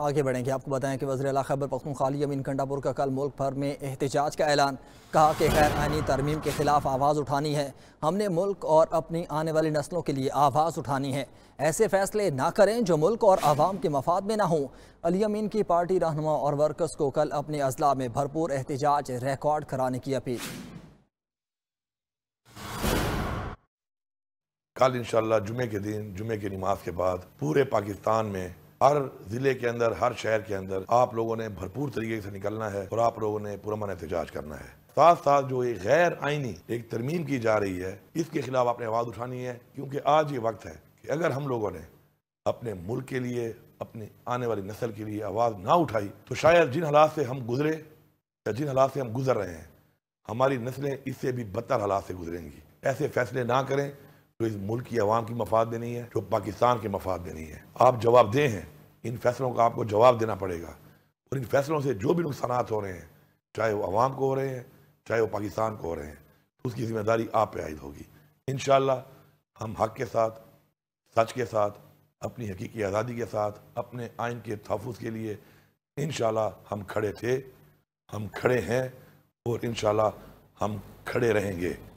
आगे बढ़ेंगे आपको बताएं कि वजरे अला खैबर खाली अमीन कंडापुर का कल मुल्क भर में एहतजाज का ऐलान कहा कि खैर आनी तरमीम के खिलाफ आवाज़ उठानी है हमने मुल्क और अपनी आने वाली नस्लों के लिए आवाज़ उठानी है ऐसे फैसले ना करें जो मुल्क और आवाम के मफाद में ना हों अली अमीन की पार्टी रहनुमा और वर्कर्स को कल अपने अजला में भरपूर एहतजाज रिकॉर्ड कराने की अपील कल इन जुमे के दिन जुमे की नमाज के बाद पूरे पाकिस्तान में हर जिले के अंदर हर शहर के अंदर आप लोगों ने भरपूर तरीके से निकलना है और आप लोगों ने पुरमन एहतजाज करना है साथ साथ जो एक गैर आइनी एक तरमीम की जा रही है इसके खिलाफ आपने आवाज़ उठानी है क्योंकि आज ये वक्त है कि अगर हम लोगों ने अपने मुल्क के लिए अपनी आने वाली नस्ल के लिए आवाज़ ना उठाई तो शायद जिन हालात से हम गुजरे या जिन हालात से हम गुजर रहे हैं हमारी नस्लें इससे भी बदतर हालात से गुजरेंगी ऐसे फैसले ना करें जो इस मुल्क की आवाम की मफाद में नहीं है जो पाकिस्तान के मफाद में नहीं है आप जवाब दें हैं इन फैसलों का आपको जवाब देना पड़ेगा और इन फैसलों से जो भी नुकसान हो रहे हैं चाहे वो आवाम को हो रहे हैं चाहे वो पाकिस्तान को हो रहे हैं तो उसकी जिम्मेदारी आप पे आयद होगी इन हम हक के साथ सच के साथ अपनी हकीकी आज़ादी के साथ अपने आइन के तहफ़ के लिए इन हम खड़े थे हम खड़े हैं और इन हम खड़े रहेंगे